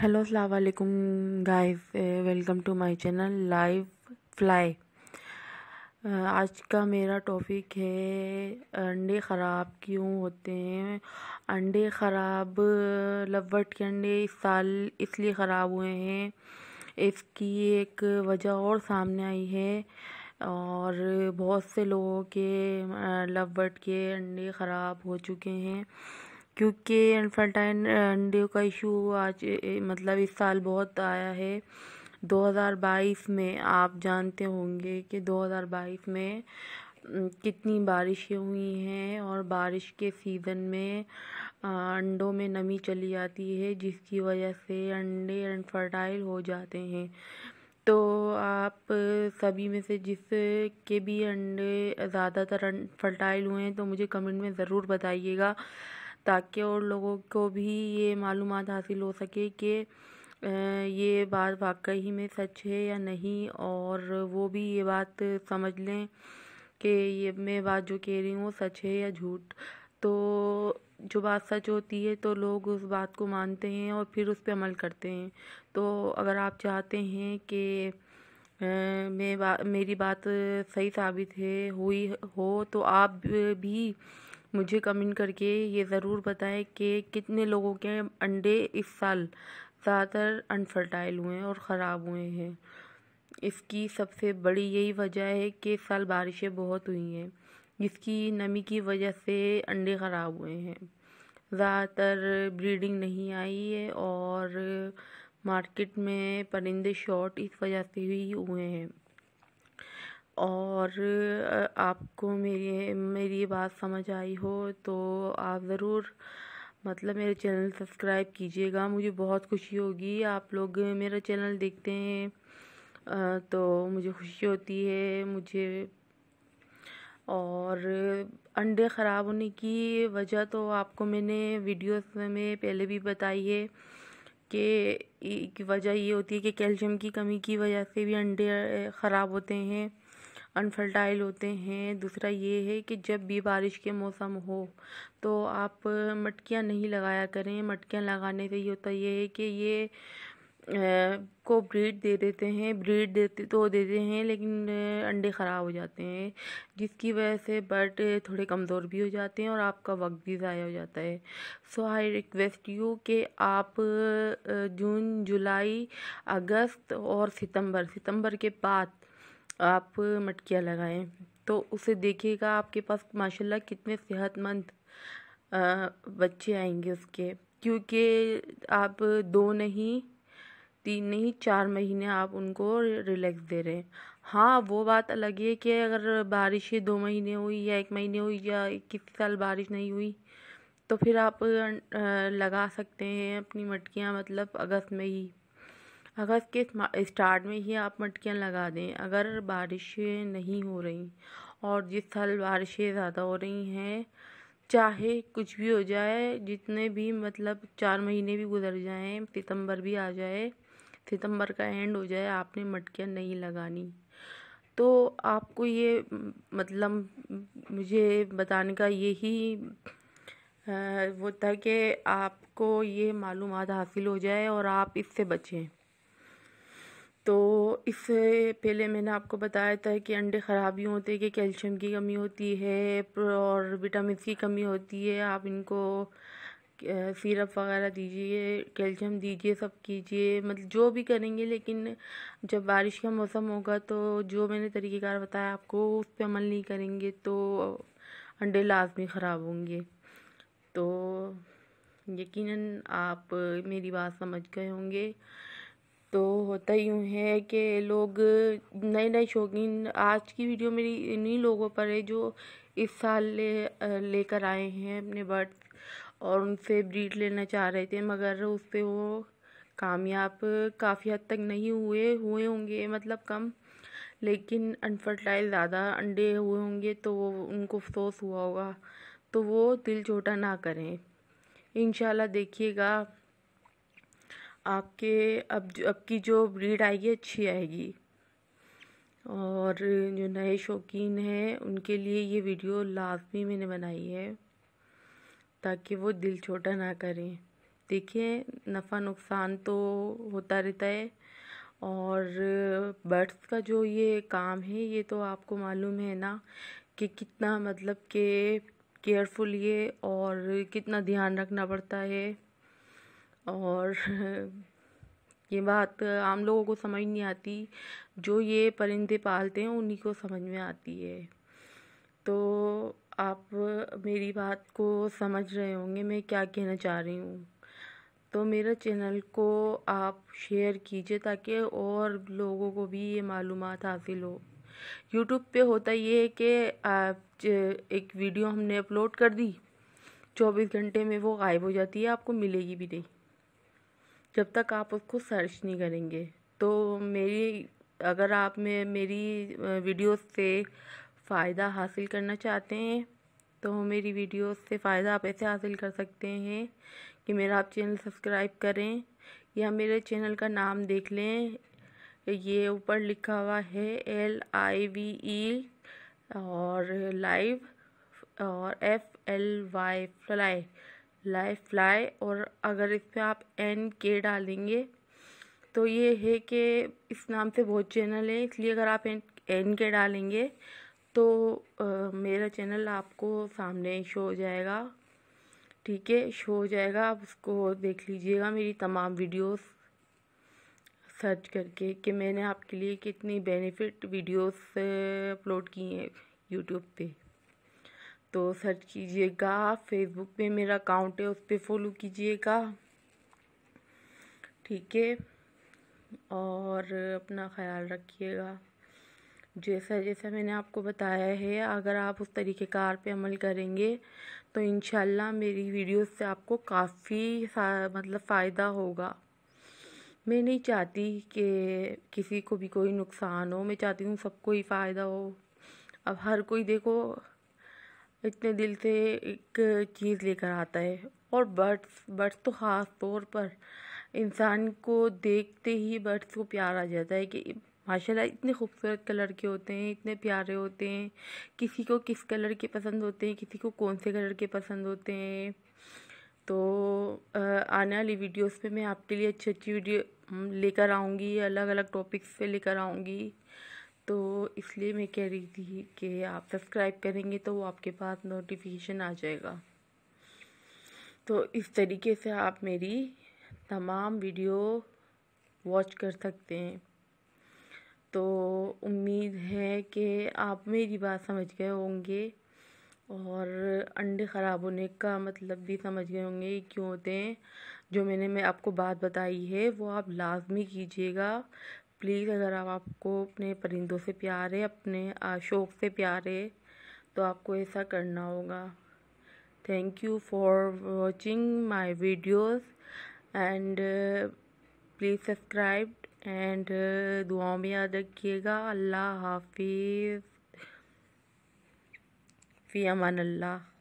hello अलैक्म guys welcome to my channel live fly आज का मेरा टॉपिक है अंडे ख़राब क्यों होते हैं अंडे ख़राब लवट के अंडे इस साल इसलिए ख़राब हुए हैं इसकी एक वजह और सामने आई है और बहुत से लोगों के लवट के अंडे ख़राब हो चुके हैं क्योंकि इन्फेंटाइन अंडे का इशू आज मतलब इस साल बहुत आया है 2022 में आप जानते होंगे कि 2022 में कितनी बारिशें हुई हैं और बारिश के सीज़न में अंडों में नमी चली जाती है जिसकी वजह से अंडे अनफर्टाइल हो जाते हैं तो आप सभी में से जिस के भी अंडे ज़्यादातर फर्टाइल हुए हैं तो मुझे कमेंट में ज़रूर बताइएगा ताकि और लोगों को भी ये मालूम हासिल हो सके कि ये बात वाकई में सच है या नहीं और वो भी ये बात समझ लें कि ये मैं बात जो कह रही हूँ सच है या झूठ तो जो बात सच होती है तो लोग उस बात को मानते हैं और फिर उस पर अमल करते हैं तो अगर आप चाहते हैं कि मैं बा, मेरी बात सही साबित है हुई हो तो आप भी मुझे कमेंट करके ये ज़रूर बताएं कि कितने लोगों के अंडे इस साल ज़्यादातर अनफर्टाइल हुए हैं और ख़राब हुए हैं इसकी सबसे बड़ी यही वजह है कि इस साल बारिशें बहुत हुई हैं जिसकी नमी की वजह से अंडे ख़राब हुए हैं ज़्यादातर ब्रीडिंग नहीं आई है और मार्केट में परिंदे शॉर्ट इस वजह से ही हुए हैं और आपको मेरी मेरी ये बात समझ आई हो तो आप ज़रूर मतलब मेरे चैनल सब्सक्राइब कीजिएगा मुझे बहुत खुशी होगी आप लोग मेरा चैनल देखते हैं तो मुझे खुशी होती है मुझे और अंडे ख़राब होने की वजह तो आपको मैंने वीडियोस में पहले भी बताई है कि वजह ये होती है कि कैल्शियम की कमी की वजह से भी अंडे ख़राब होते हैं अनफर्टाइल होते हैं दूसरा ये है कि जब भी बारिश के मौसम हो तो आप मटकियाँ नहीं लगाया करें मटकियाँ लगाने से ये होता ये है कि ये को ब्रीड दे देते हैं ब्रीड देते तो देते हैं लेकिन अंडे ख़राब हो जाते हैं जिसकी वजह से बर्ड थोड़े कमज़ोर भी हो जाते हैं और आपका वक्त भी ज़ाया हो जाता है सो आई रिक्वेस्ट यू कि आप जून जुलाई अगस्त और सितंबर सितंबर के बाद आप मटकियाँ लगाएं तो उसे देखिएगा आपके पास माशाल्लाह कितने सेहतमंद बच्चे आएंगे उसके क्योंकि आप दो नहीं तीन नहीं चार महीने आप उनको रिलैक्स दे रहे हैं हाँ वो बात अलग है कि अगर बारिश दो महीने हुई या एक महीने हुई या किसी साल बारिश नहीं हुई तो फिर आप लगा सकते हैं अपनी मटकियाँ मतलब अगस्त में ही अगस्त के स्टार्ट में ही आप मटकियाँ लगा दें अगर बारिशें नहीं हो रही और जिस साल बारिशें ज़्यादा हो रही हैं चाहे कुछ भी हो जाए जितने भी मतलब चार महीने भी गुजर जाएं सितंबर भी आ जाए सितंबर का एंड हो जाए आपने मटकियाँ नहीं लगानी तो आपको ये मतलब मुझे बताने का यही वो था कि आपको ये मालूम हासिल हो जाए और आप इससे बचें तो इससे पहले मैंने आपको बताया था कि अंडे ख़राब ही होते हैं कि कैल्शियम की कमी होती है और विटामिन की कमी होती है आप इनको सिरप वगैरह दीजिए कैल्शियम दीजिए सब कीजिए मतलब जो भी करेंगे लेकिन जब बारिश का मौसम होगा तो जो मैंने तरीक़ेकार बताया आपको उस पर अमल नहीं करेंगे तो अंडे लाजमी ख़राब होंगे तो यकीनन आप मेरी बात समझ गए होंगे तो होता यूँ है कि लोग नए नए शौक़ीन आज की वीडियो मेरी इन्हीं लोगों पर है जो इस साल ले लेकर आए हैं अपने बर्ड और उनसे ब्रीड लेना चाह रहे थे मगर उससे वो कामयाब काफ़ी हद तक नहीं हुए हुए होंगे मतलब कम लेकिन अनफर्टाइल ज़्यादा अंडे हुए होंगे तो वो उनको अफसोस हुआ होगा तो वो दिल छोटा ना करें इन देखिएगा आपके अब अब की जो ब्रीड आएगी अच्छी आएगी और जो नए शौकीन हैं उनके लिए ये वीडियो लाजमी मैंने बनाई है ताकि वो दिल छोटा ना करें देखिए नफ़ा नुकसान तो होता रहता है और बर्ड्स का जो ये काम है ये तो आपको मालूम है ना कि कितना मतलब के केयरफुल ये और कितना ध्यान रखना पड़ता है और ये बात आम लोगों को समझ नहीं आती जो ये परिंदे पालते हैं उन्हीं को समझ में आती है तो आप मेरी बात को समझ रहे होंगे मैं क्या कहना चाह रही हूँ तो मेरा चैनल को आप शेयर कीजिए ताकि और लोगों को भी ये मालूम हासिल हो यूट्यूब पे होता ये है कि आप एक वीडियो हमने अपलोड कर दी चौबीस घंटे में वो गायब हो जाती है आपको मिलेगी भी नहीं जब तक आप उसको सर्च नहीं करेंगे तो मेरी अगर आप में मेरी वीडियो से फ़ायदा हासिल करना चाहते हैं तो मेरी वीडियो से फ़ायदा आप ऐसे हासिल कर सकते हैं कि मेरा आप चैनल सब्सक्राइब करें या मेरे चैनल का नाम देख लें ये ऊपर लिखा हुआ है एल आई वी ई और लाइव और F L Y fly life fly और अगर इस पर आप एन के डालेंगे तो ये है कि इस नाम से बहुत चैनल है इसलिए अगर आप एन एन के डालेंगे तो आ, मेरा चैनल आपको सामने शो हो जाएगा ठीक है शो हो जाएगा आप उसको देख लीजिएगा मेरी तमाम वीडियोस सर्च करके कि मैंने आपके लिए कितनी बेनिफिट वीडियोस अपलोड की हैं यूट्यूब पे तो सर्च कीजिएगा फेसबुक पे मेरा अकाउंट है उस पर फॉलो कीजिएगा ठीक है और अपना ख्याल रखिएगा जैसा जैसा मैंने आपको बताया है अगर आप उस तरीक़ेकार पे अमल करेंगे तो इन मेरी वीडियोस से आपको काफ़ी मतलब फ़ायदा होगा मैं नहीं चाहती कि किसी को भी कोई नुकसान हो मैं चाहती हूँ सबको ही फ़ायदा हो अब हर कोई देखो इतने दिल से एक चीज़ लेकर आता है और बर्ड्स बर्ड्स तो ख़ास तौर पर इंसान को देखते ही बर्ड्स को प्यार आ जाता है कि माशाल्लाह इतने खूबसूरत कलर के होते हैं इतने प्यारे होते हैं किसी को किस कलर के पसंद होते हैं किसी को कौन से कलर के पसंद होते हैं तो आने वाली वीडियोस पे मैं आपके लिए अच्छी अच्छी वीडियो लेकर आऊँगी अलग अलग टॉपिक्स पे लेकर आऊँगी तो इसलिए मैं कह रही थी कि आप सब्सक्राइब करेंगे तो वो आपके पास नोटिफिकेशन आ जाएगा तो इस तरीके से आप मेरी तमाम वीडियो वॉच कर सकते हैं तो उम्मीद है कि आप मेरी बात समझ गए होंगे और अंडे ख़राब होने का मतलब भी समझ गए होंगे क्यों होते हैं जो मैंने मैं आपको बात बताई है वो आप लाजमी कीजिएगा प्लीज़ अगर आप आपको अपने परिंदों से प्यार है अपने शौक़ से प्यार है तो आपको ऐसा करना होगा thank you for watching my videos and please subscribe and दुआओं में याद रखिएगा अल्लाह हाफिज़ फ़ी अमान अल्लाह